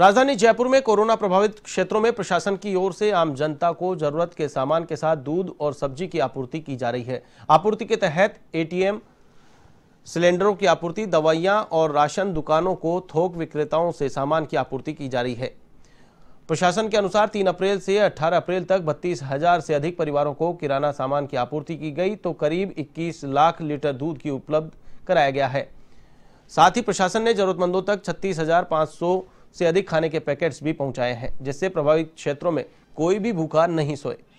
राजधानी जयपुर में कोरोना प्रभावित क्षेत्रों में प्रशासन की ओर से आम जनता को जरूरत के सामान के साथ दूध और सब्जी की आपूर्ति की जा रही है आपूर्ति के तहत एटीएम सिलेंडरों की आपूर्ति दवाइयां और राशन दुकानों को थोक विक्रेताओं से सामान की आपूर्ति की जा रही है प्रशासन के अनुसार 3 अप्रैल से 18 अप्रैल तक बत्तीस हजार से अधिक परिवारों को किराना सामान की आपूर्ति की गई तो करीब 21 लाख लीटर दूध की उपलब्ध कराया गया है साथ ही प्रशासन ने जरूरतमंदों तक छत्तीस हजार से अधिक खाने के पैकेट्स भी पहुंचाए हैं जिससे प्रभावित क्षेत्रों में कोई भी भूखा नहीं सोए